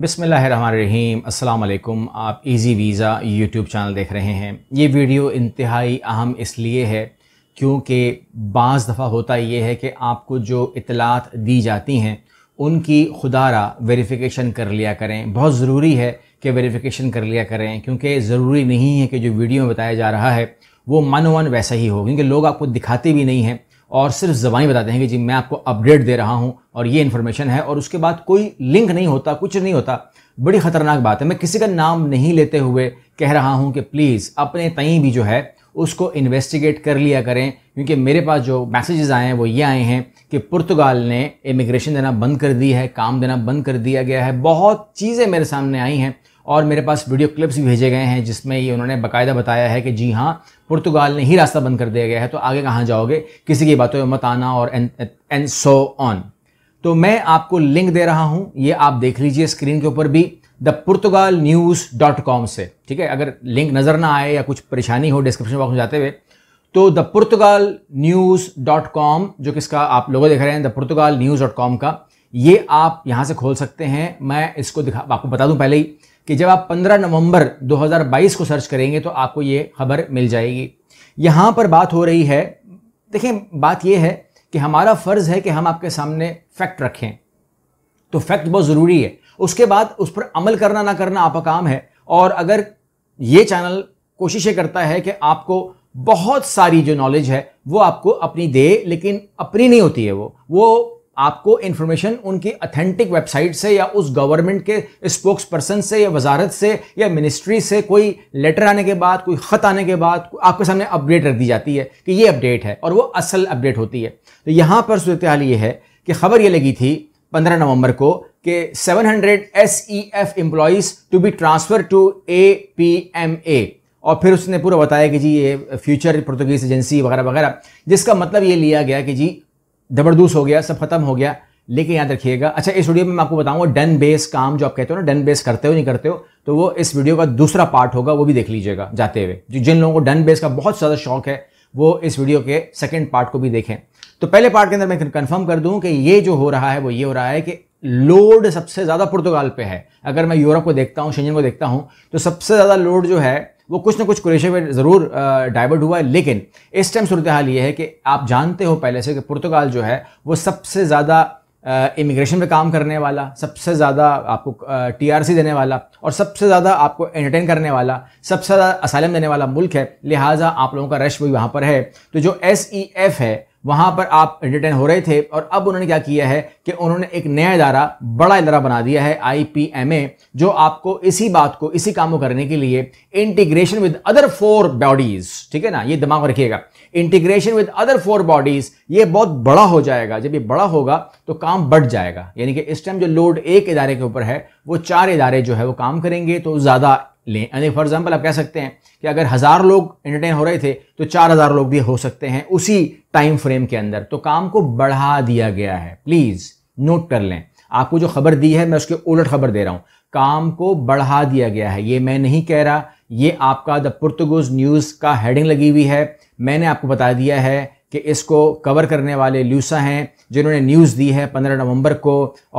बिसमीम् अल्लाम आप easy visa YouTube channel देख रहे हैं ये वीडियो इंतहाई अहम इसलिए है क्योंकि बज़ दफ़ा होता ये है कि आपको जो इतलात दी जाती हैं उनकी खुदारा वेरिफिकेशन कर लिया करें बहुत ज़रूरी है कि वेरिफिकेशन कर लिया करें क्योंकि ज़रूरी नहीं है कि जो वीडियो में बताया जा रहा है वो मन वन वैसा ही हो क्योंकि लोग आपको दिखाते भी नहीं हैं और सिर्फ जबानी बताते हैं कि जी मैं आपको अपडेट दे रहा हूँ और ये इन्फॉर्मेशन है और उसके बाद कोई लिंक नहीं होता कुछ नहीं होता बड़ी ख़तरनाक बात है मैं किसी का नाम नहीं लेते हुए कह रहा हूँ कि प्लीज़ अपने तई भी जो है उसको इन्वेस्टिगेट कर लिया करें क्योंकि मेरे पास जो मैसेजेस आए हैं वो ये आए हैं कि पुर्तगाल ने इमिग्रेशन देना बंद कर दी है काम देना बंद कर दिया गया है बहुत चीज़ें मेरे सामने आई हैं और मेरे पास वीडियो क्लिप्स भी भेजे गए हैं जिसमें ये उन्होंने बाकायदा बताया है कि जी हाँ पुर्तगाल ने ही रास्ता बंद कर दिया गया है तो आगे कहाँ जाओगे किसी की बातों में मत आना और एन सो ऑन तो मैं आपको लिंक दे रहा हूँ ये आप देख लीजिए स्क्रीन के ऊपर भी the Portugal news dot com से ठीक है अगर लिंक नज़र ना आए या कुछ परेशानी हो डिस्क्रिप्शन बॉक्स में जाते हुए तो the Portugal news dot com जो किसका आप लोगों देख रहे हैं the Portugal news dot com का ये आप यहाँ से खोल सकते हैं मैं इसको दिखा आपको बता दूँ पहले ही कि जब आप 15 नवंबर 2022 को सर्च करेंगे तो आपको ये खबर मिल जाएगी यहाँ पर बात हो रही है देखें बात यह है कि हमारा फ़र्ज़ है कि हम आपके सामने फैक्ट रखें तो फैक्ट बहुत ज़रूरी है उसके बाद उस पर अमल करना ना करना आपका काम है और अगर ये चैनल कोशिशें करता है कि आपको बहुत सारी जो नॉलेज है वो आपको अपनी दे लेकिन अपनी नहीं होती है वो वो आपको इन्फॉर्मेशन उनकी अथेंटिक वेबसाइट से या उस गवर्नमेंट के स्पोक्स पर्सन से या वजारत से या मिनिस्ट्री से कोई लेटर आने के बाद कोई ख़त आने के बाद आपके सामने अपडेट रख दी जाती है कि ये अपडेट है और वो असल अपडेट होती है तो यहाँ पर सूरत हाल ये है कि खबर ये लगी थी पंद्रह नवंबर को कि 700 hundred S E F employees to be transfer to A P M A और फिर उसने पूरा बताया कि जी ये फ्यूचर पुर्तगीज एजेंसी वगैरह वगैरह जिसका मतलब ये लिया गया कि जी दबरदूस हो गया सब खत्म हो गया लेकिन याद रखिएगा अच्छा इस वीडियो में मैं आपको बताऊंगा डन बेस काम जो आप कहते हो ना डन बेस करते हो नहीं करते हो तो वो इस वीडियो का दूसरा पार्ट होगा वो भी देख लीजिएगा जाते हुए जिन लोगों को डन बेस का बहुत ज़्यादा शौक है वो इस वीडियो के सेकेंड पार्ट को भी देखें तो पहले पार्ट के अंदर मैं कन्फर्म कर दूं कि ये जो हो रहा है वो ये हो रहा है कि लोड सबसे ज़्यादा पुर्तगाल पे है अगर मैं यूरोप को देखता हूँ शंजन को देखता हूँ तो सबसे ज़्यादा लोड जो है वो कुछ ना कुछ कुरेशिया में ज़रूर डाइवर्ट हुआ है लेकिन इस टाइम सूरत हाल ये है कि आप जानते हो पहले से कि पुर्तगाल जो है वो सबसे ज़्यादा इमिग्रेशन पर पे काम करने वाला सबसे ज़्यादा आपको टीआरसी देने वाला और सबसे ज़्यादा आपको एंटरटेन करने वाला सबसे ज़्यादा असालम देने वाला मुल्क है लिहाजा आप लोगों का रश भी वहाँ पर है तो जो एस ई एफ है वहाँ पर आप एंटरटेन हो रहे थे और अब उन्होंने क्या किया है कि उन्होंने एक नया इदारा बड़ा इदारा बना दिया है आई जो आपको इसी बात को इसी काम को करने के लिए integration with other four bodies ठीक है ना ये दिमाग रखिएगा integration with other four bodies ये बहुत बड़ा हो जाएगा जब ये बड़ा होगा तो काम बढ़ जाएगा यानी कि इस टाइम जो लोड एक इदारे के ऊपर है वो चार इदारे जो है वो काम करेंगे तो ज़्यादा लें यानी फॉर एग्जाम्पल आप कह सकते हैं कि अगर हज़ार लोग एंटरटेन हो रहे थे तो चार हज़ार लोग भी हो सकते हैं उसी टाइम फ्रेम के अंदर तो काम को बढ़ा दिया गया है प्लीज़ नोट कर लें आपको जो खबर दी है मैं उसके उलट खबर दे रहा हूँ काम को बढ़ा दिया गया है ये मैं नहीं कह रहा ये आपका द पुर्तगुज न्यूज़ का हेडिंग लगी हुई है मैंने आपको बता दिया है कि इसको कवर करने वाले ल्यूसा हैं जिन्होंने न्यूज़ दी है पंद्रह नवंबर को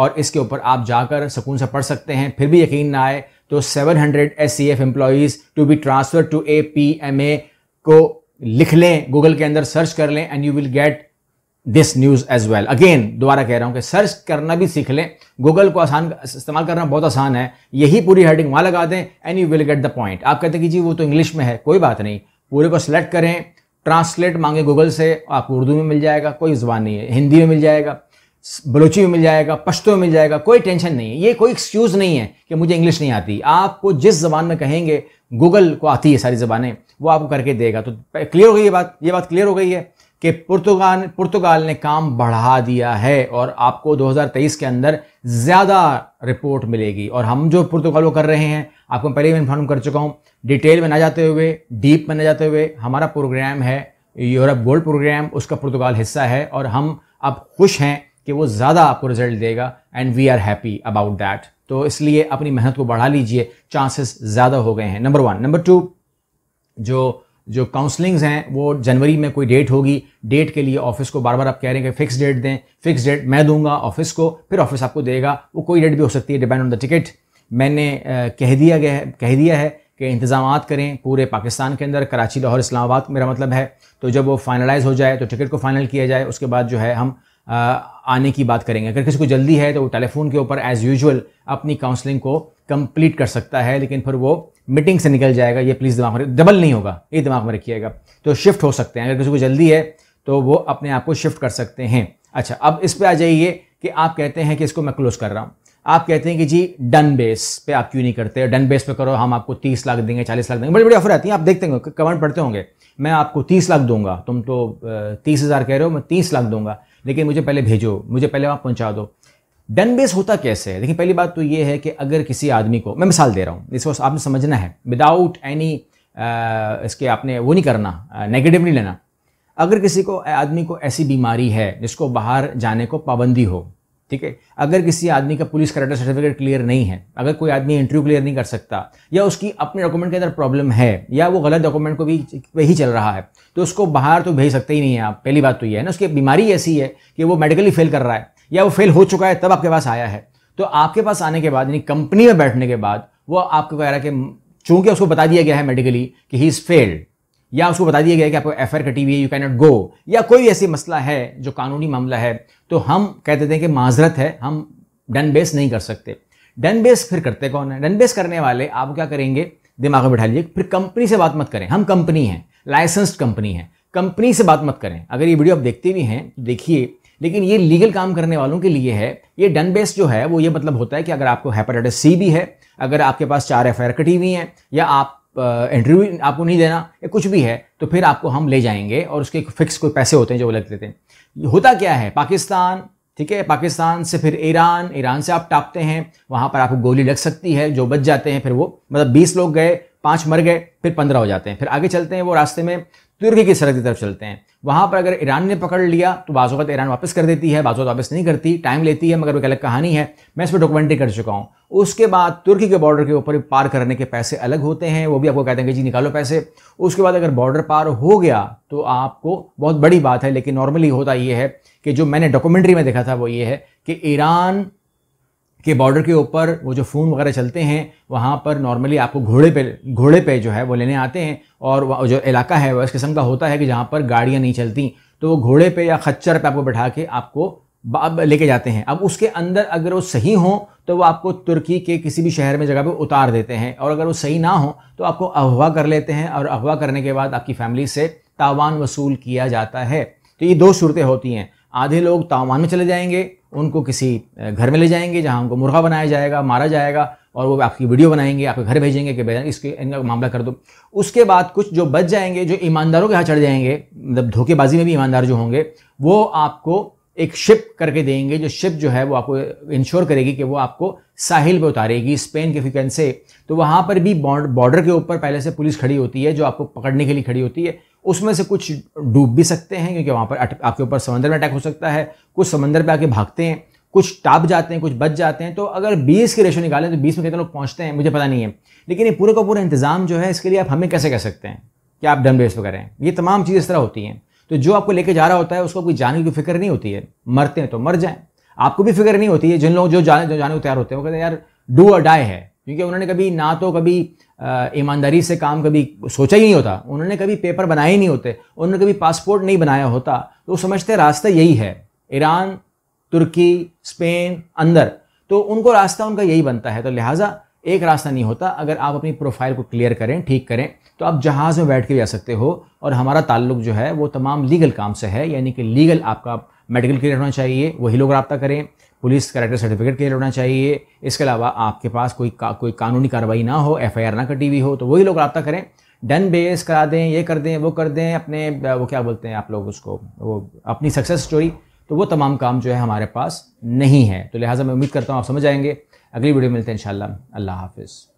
और इसके ऊपर आप जाकर सुकून से पढ़ सकते हैं फिर भी यकीन ना आए तो 700 hundred S C F employees to be transfer to A P M A को लिख लें गूगल के अंदर सर्च कर लें and you will get this news as well again दोबारा कह रहा हूं कि सर्च करना भी सीख लें गूगल को आसान इस्तेमाल करना बहुत आसान है यही पूरी हेडिंग वहां लगा दें and you will get the point आप कहते हैं कि जी वो तो इंग्लिश में है कोई बात नहीं पूरे को सिलेक्ट करें ट्रांसलेट मांगे गूगल से आपको उर्दू में मिल जाएगा कोई जुबान नहीं है हिंदी में मिल जाएगा बलोची में मिल जाएगा पश्तो में मिल जाएगा कोई टेंशन नहीं है ये कोई एक्सक्यूज़ नहीं है कि मुझे इंग्लिश नहीं आती आपको जिस ज़बान में कहेंगे गूगल को आती है सारी ज़बानें वो आपको करके देगा तो क्लियर हो गई ये बात ये बात क्लियर हो गई है कि पुर्तगाल पुर्तगाल ने काम बढ़ा दिया है और आपको 2023 के अंदर ज़्यादा रिपोर्ट मिलेगी और हम जो पुर्तगाल को कर रहे हैं आपको पहले भी इन्फॉर्म कर चुका हूँ डिटेल में ना जाते हुए डीप में ना जाते हुए हमारा प्रोग्राम है यूरोप गोल्ड प्रोग्राम उसका पुर्तगाल हिस्सा है और हम अब खुश हैं कि वो ज़्यादा आपको रिजल्ट देगा and we are happy about that तो इसलिए अपनी मेहनत को बढ़ा लीजिए चांसेस ज़्यादा हो गए हैं नंबर वन नंबर टू जो जो काउंसलिंग्स हैं वो जनवरी में कोई डेट होगी डेट के लिए ऑफिस को बार बार आप कह रहे हैं कि फिक्स डेट दें फिक्स डेट मैं दूंगा ऑफिस को फिर ऑफिस आपको देगा वो कोई डेट भी हो सकती है डिपेंड ऑन द टिकट मैंने कह दिया गया है कह दिया है कि इंतजाम करें पूरे पाकिस्तान के अंदर कराची लाहौर इस्लामाबाद मेरा मतलब है तो जब वो फाइनलाइज हो जाए तो टिकट को फाइनल किया जाए उसके बाद जो है हम आने की बात करेंगे अगर किसी को जल्दी है तो वो टेलीफोन के ऊपर एज़ यूजल अपनी काउंसलिंग को कंप्लीट कर सकता है लेकिन फिर वो मीटिंग से निकल जाएगा ये प्लीज़ दिमाग में डबल नहीं होगा ये दिमाग में रखिएगा तो शिफ्ट हो सकते हैं अगर किसी को जल्दी है तो वो अपने आप को शिफ्ट कर सकते हैं अच्छा अब इस पर आ जाइए कि आप कहते हैं कि इसको मैं क्लोज कर रहा हूँ आप कहते हैं कि जी डन बेस पे आप क्यों नहीं करते डन बेस पे करो हम आपको तीस लाख देंगे चालीस लाख देंगे बड़ी बड़ी ऑफर आती है आप देखते होंगे कमेंट पढ़ते होंगे मैं आपको तीस लाख दूंगा तुम तो तीस हज़ार कह रहे हो मैं तीस लाख दूंगा लेकिन मुझे पहले भेजो मुझे पहले वहाँ पहुँचा दो डन बेस होता कैसे है देखिए पहली बात तो ये है कि अगर किसी आदमी को मैं मिसाल दे रहा हूँ इसको आपने समझना है विदाउट एनी इसके आपने वो नहीं करना नेगेटिव नहीं लेना अगर किसी को आदमी को ऐसी बीमारी है जिसको बाहर जाने को पाबंदी हो ठीक है अगर किसी आदमी का पुलिस करेक्टर सर्टिफिकेट क्लियर नहीं है अगर कोई आदमी इंटरव्यू क्लियर नहीं कर सकता या उसकी अपने डॉक्यूमेंट के अंदर प्रॉब्लम है या वो गलत डॉक्यूमेंट को भी वही चल रहा है तो उसको बाहर तो भेज सकते ही नहीं है आप पहली बात तो ये है ना उसकी बीमारी ऐसी है कि वो मेडिकली फेल कर रहा है या वो फेल हो चुका है तब आपके पास आया है तो आपके पास आने के बाद यानी कंपनी में बैठने के बाद वो आपको कह रहा है कि चूंकि उसको बता दिया गया है मेडिकली कि ही इज़ फेल्ड या उसको बता दिया गया कि आपको एफ आई कटी हुई है यू कैन नॉट गो या कोई ऐसी मसला है जो कानूनी मामला है तो हम कहते थे कि माजरत है हम डन बेस नहीं कर सकते डन बेस फिर करते कौन है डन बेस करने वाले आप क्या करेंगे दिमाग में लीजिए फिर कंपनी से बात मत करें हम कंपनी हैं लाइसेंस्ड कंपनी है कंपनी से बात मत करें अगर ये वीडियो आप देखते भी हैं तो देखिए लेकिन ये लीगल काम करने वालों के लिए है ये डन बेस जो है वो ये मतलब होता है कि अगर आपको हेपाटाइटिस सी भी है अगर आपके पास चार एफ आई आर कटी हुई हैं या आप इंटरव्यू आपको नहीं देना या कुछ भी है तो फिर आपको हम ले जाएंगे और उसके फिक्स कोई पैसे होते हैं जो वो लग लेते हैं होता क्या है पाकिस्तान ठीक है पाकिस्तान से फिर ईरान ईरान से आप टापते हैं वहाँ पर आपको गोली लग सकती है जो बच जाते हैं फिर वो मतलब बीस लोग गए पाँच मर गए फिर पंद्रह हो जाते हैं फिर आगे चलते हैं वो रास्ते में तुर्की की सरहद की तरफ चलते हैं वहां पर अगर ईरान ने पकड़ लिया तो बाजूत ईरान वापस कर देती है बाजूत वापस नहीं करती टाइम लेती है मगर वो एक अलग कहानी है मैं इस पर डॉक्यूमेंट्री कर चुका हूँ उसके बाद तुर्की के बॉर्डर के ऊपर पार करने के पैसे अलग होते हैं वो भी आपको कहते हैं कि जी निकालो पैसे उसके बाद अगर बॉर्डर पार हो गया तो आपको बहुत बड़ी बात है लेकिन नॉर्मली होता यह है कि जो मैंने डॉक्यूमेंट्री में देखा था वो ये है कि ईरान के बॉर्डर के ऊपर वो जो फ़ोन वगैरह चलते हैं वहाँ पर नॉर्मली आपको घोड़े पे घोड़े पे जो है वो लेने आते हैं और जो इलाका है वह इस किस्म का होता है कि जहाँ पर गाड़ियाँ नहीं चलती तो वो घोड़े पे या खच्चर पे आपको बैठा के आपको अब लेके जाते हैं अब उसके अंदर अगर वो सही हों तो वो आपको तुर्की के किसी भी शहर में जगह पे उतार देते हैं और अगर वो सही ना हो तो आपको अगवा कर लेते हैं और अगवा करने के बाद आपकी फैमिली से तावान वसूल किया जाता है तो ये दो सूरतें होती हैं आधे लोग तावान में चले जाएंगे उनको किसी घर में ले जाएंगे जहाँ उनको मुर्गा बनाया जाएगा मारा जाएगा और वो आपकी वीडियो बनाएंगे आपके घर भेजेंगे कि भाई इसके इनका मामला कर दो उसके बाद कुछ जो बच जाएंगे जो ईमानदारों के हाथ चढ़ जाएंगे मतलब धोखेबाजी में भी ईमानदार जो होंगे वो आपको एक शिप करके देंगे जो शिप जो है वो आपको इंश्योर करेगी कि वो आपको साहिल पे उतारेगी स्पेन के फिकन से तो वहाँ पर भी बॉर्डर के ऊपर पहले से पुलिस खड़ी होती है जो आपको पकड़ने के लिए खड़ी होती है उसमें से कुछ डूब भी सकते हैं क्योंकि वहाँ पर आपके ऊपर समंदर में अटैक हो सकता है कुछ समंदर पर आके भागते हैं कुछ टाप जाते हैं कुछ बच जाते हैं तो अगर 20 के रेशो निकालें तो 20 में कितने लोग पहुँचते हैं मुझे पता नहीं है लेकिन ये पूरे का पूरा इंतजाम जो है इसके लिए आप हमें कैसे कह सकते हैं कि आप डम रेस वगैरह ये तमाम चीज़ इस तरह होती हैं तो जो आपको लेके जा रहा होता है उसको कोई जाने की फिक्र नहीं होती है मरते हैं तो मर जाएं आपको भी फिक्र नहीं होती है जिन लोग जो जाने जो जाने को तैयार होते हैं वो कहते हैं यार डू और डाई है क्योंकि उन्होंने कभी ना तो कभी ईमानदारी से काम कभी सोचा ही नहीं होता उन्होंने कभी पेपर बनाए ही नहीं होते उन्होंने कभी पासपोर्ट नहीं बनाया होता तो वो समझते रास्ता यही है ईरान तुर्की स्पेन अंदर तो उनको रास्ता उनका यही बनता है तो लिहाजा एक रास्ता नहीं होता अगर आप अपनी प्रोफाइल को क्लियर करें ठीक करें तो आप जहाज़ में बैठ के भी आ सकते हो और हमारा ताल्लुक जो है वो तमाम लीगल काम से है यानी कि लीगल आपका मेडिकल क्लियर होना चाहिए वही लोग रबता करें पुलिस कैरेक्टर सर्टिफिकेट के लिए लड़ना चाहिए इसके अलावा आपके पास कोई का, कोई कानूनी कार्रवाई ना हो एफ ना कटी हुई हो तो वही लोग रबता करें डन बेस करा दें ये कर दें वो कर दें अपने वो क्या बोलते हैं आप लोग उसको वो अपनी सक्सेस स्टोरी तो वो तमाम काम जो है हमारे पास नहीं है तो लिहाजा मैं उम्मीद करता हूँ आप समझ आएंगे अगली वीडियो मिलते हैं इन अल्लाह हाफिज़